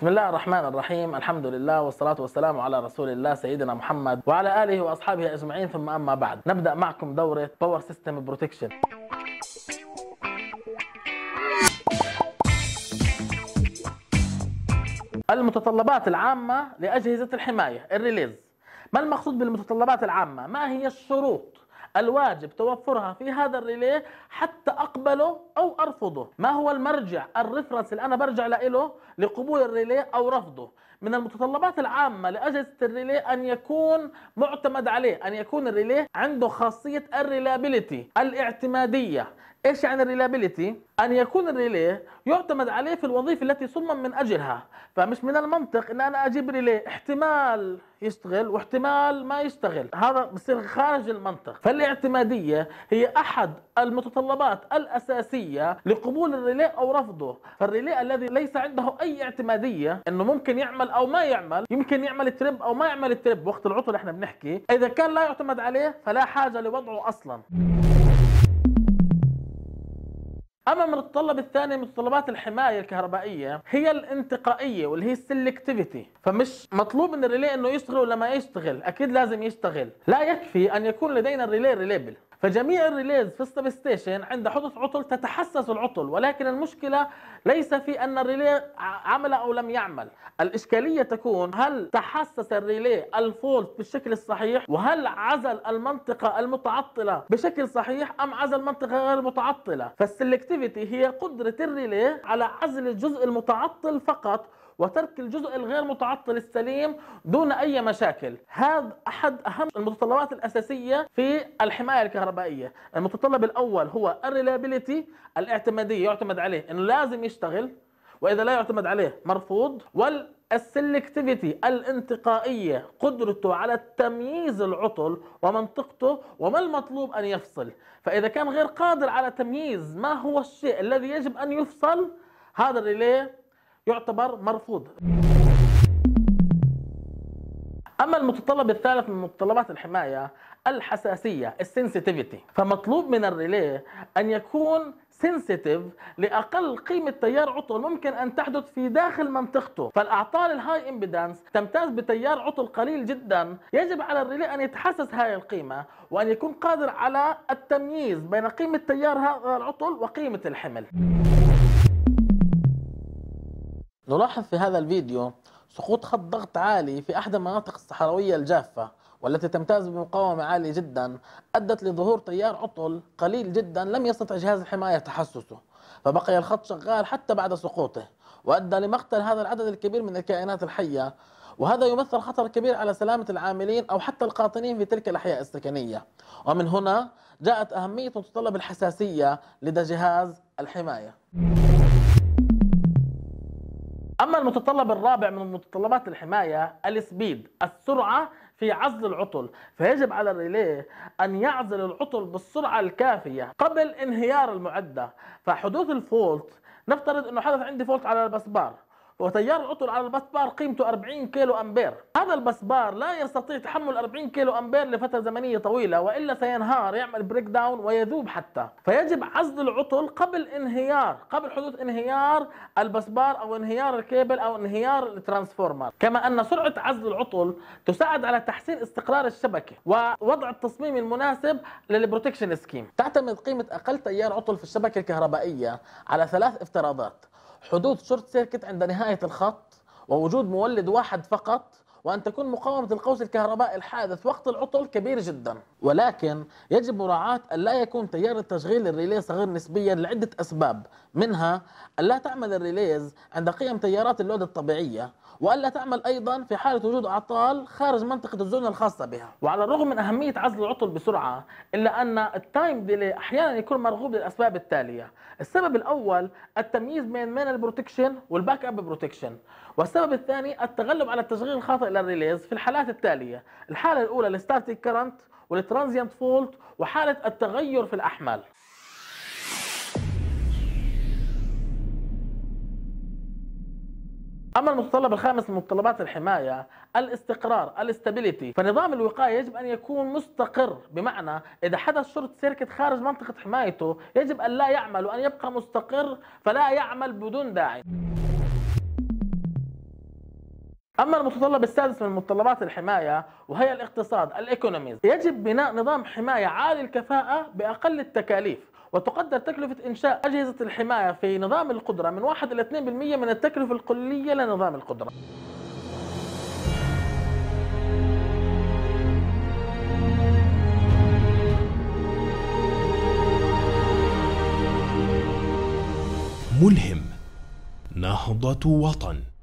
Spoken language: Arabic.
بسم الله الرحمن الرحيم الحمد لله والصلاة والسلام على رسول الله سيدنا محمد وعلى آله وأصحابه أجمعين ثم أما بعد نبدأ معكم دورة باور سيستم بروتكشن المتطلبات العامة لأجهزة الحماية الريليز ما المقصود بالمتطلبات العامة؟ ما هي الشروط الواجب توفرها في هذا الريلي حتى أقبله أو أرفضه ما هو المرجع الرفرنس اللي أنا برجع له لقبول الريلي أو رفضه من المتطلبات العامة لأجهزة الريلي أن يكون معتمد عليه أن يكون الريلي عنده خاصية الريلابيليتي الاعتمادية ايش يعني الريلابيليتي؟ ان يكون الريلي يعتمد عليه في الوظيفه التي صمم من اجلها، فمش من المنطق ان انا اجيب ريلي احتمال يشتغل واحتمال ما يشتغل، هذا بصير خارج المنطق، فالاعتماديه هي احد المتطلبات الاساسيه لقبول الريلي او رفضه، فالريلي الذي ليس عنده اي اعتماديه انه ممكن يعمل او ما يعمل، يمكن يعمل تريب او ما يعمل تريب وقت العطل احنا بنحكي، اذا كان لا يعتمد عليه فلا حاجه لوضعه اصلا. اما من الطلب الثاني متطلبات الحمايه الكهربائيه هي الانتقائيه واللي هي السلكتيفيتي فمش مطلوب من الريلي انه يشتغل ولا ما يشتغل اكيد لازم يشتغل لا يكفي ان يكون لدينا الريلي ريليبل فجميع الريليز في السب ستيشن عند حدوث عطل تتحسس العطل ولكن المشكله ليس في ان الريلي عمل او لم يعمل الاشكاليه تكون هل تحسس الريلي الفولت بالشكل الصحيح وهل عزل المنطقه المتعطله بشكل صحيح ام عزل منطقه غير متعطله فالسلكتيفيتي هي قدره الريلي على عزل الجزء المتعطل فقط وترك الجزء الغير متعطل السليم دون أي مشاكل هذا أحد أهم المتطلبات الأساسية في الحماية الكهربائية المتطلب الأول هو الريلابيليتي الاعتمادية يعتمد عليه أنه لازم يشتغل وإذا لا يعتمد عليه مرفوض وال السلكتيفيتي الانتقائية قدرته على تمييز العطل ومنطقته وما المطلوب أن يفصل فإذا كان غير قادر على تمييز ما هو الشيء الذي يجب أن يفصل هذا الريلي يعتبر مرفوض اما المتطلب الثالث من متطلبات الحمايه الحساسيه السنسيتيفيتي فمطلوب من الريلي ان يكون سنسيتيف لاقل قيمه تيار عطل ممكن ان تحدث في داخل منطقته فالاعطال الهاي امبيدانس تمتاز بتيار عطل قليل جدا يجب على الريلي ان يتحسس هاي القيمه وان يكون قادر على التمييز بين قيمه تيار هذا العطل وقيمه الحمل نلاحظ في هذا الفيديو سقوط خط ضغط عالي في أحد المناطق الصحراوية الجافة والتي تمتاز بمقاومة عالية جدا أدت لظهور تيار عطل قليل جدا لم يستطع جهاز الحماية تحسسه فبقي الخط شغال حتى بعد سقوطه وأدى لمقتل هذا العدد الكبير من الكائنات الحية وهذا يمثل خطر كبير على سلامة العاملين أو حتى القاطنين في تلك الأحياء السكنية ومن هنا جاءت أهمية متطلب الحساسية لدى جهاز الحماية أما المتطلب الرابع من متطلبات الحماية السبيد السرعة في عزل العطل فيجب على الريليه أن يعزل العطل بالسرعة الكافية قبل انهيار المعدة فحدوث الفولت نفترض أنه حدث عندي فولت على البسبار وتيار العطل على البسبار قيمته 40 كيلو أمبير هذا البسبار لا يستطيع تحمل 40 كيلو أمبير لفترة زمنية طويلة وإلا سينهار يعمل بريك داون ويذوب حتى فيجب عزل العطل قبل انهيار قبل حدوث انهيار البسبار أو انهيار الكيبل أو انهيار الترانسفورمر كما أن سرعة عزل العطل تساعد على تحسين استقرار الشبكة ووضع التصميم المناسب للبروتكشن سكيم تعتمد قيمة أقل تيار عطل في الشبكة الكهربائية على ثلاث افتراضات حدوث شورت سيركت عند نهاية الخط ووجود مولد واحد فقط وأن تكون مقاومة القوس الكهربائي الحادث وقت العطل كبير جدا ولكن يجب مراعاة أن لا يكون تيار التشغيل الريلي صغير نسبيا لعدة أسباب منها أن لا تعمل الريليز عند قيم تيارات اللود الطبيعية والا تعمل ايضا في حاله وجود اعطال خارج منطقه الزون الخاصه بها وعلى الرغم من اهميه عزل العطل بسرعه الا ان التايم ديلي احيانا يكون مرغوب للاسباب التاليه السبب الاول التمييز بين مين البروتكشن والباك اب بروتكشن والسبب الثاني التغلب على التشغيل الخاطئ للريليز في الحالات التاليه الحاله الاولى الستاتيك كرنت والترانزيانت فولت وحاله التغير في الاحمال اما المتطلب الخامس من متطلبات الحمايه الاستقرار الاستابيليتي فنظام الوقايه يجب ان يكون مستقر بمعنى اذا حدث شرط سيركت خارج منطقه حمايته يجب ان لا يعمل وان يبقى مستقر فلا يعمل بدون داعي اما المتطلب السادس من متطلبات الحمايه وهي الاقتصاد الايكونوميز يجب بناء نظام حمايه عالي الكفاءه باقل التكاليف وتقدر تكلفة إنشاء أجهزة الحماية في نظام القدرة من 1 إلى 2% من التكلفة الكلية لنظام القدرة ملهم نهضة وطن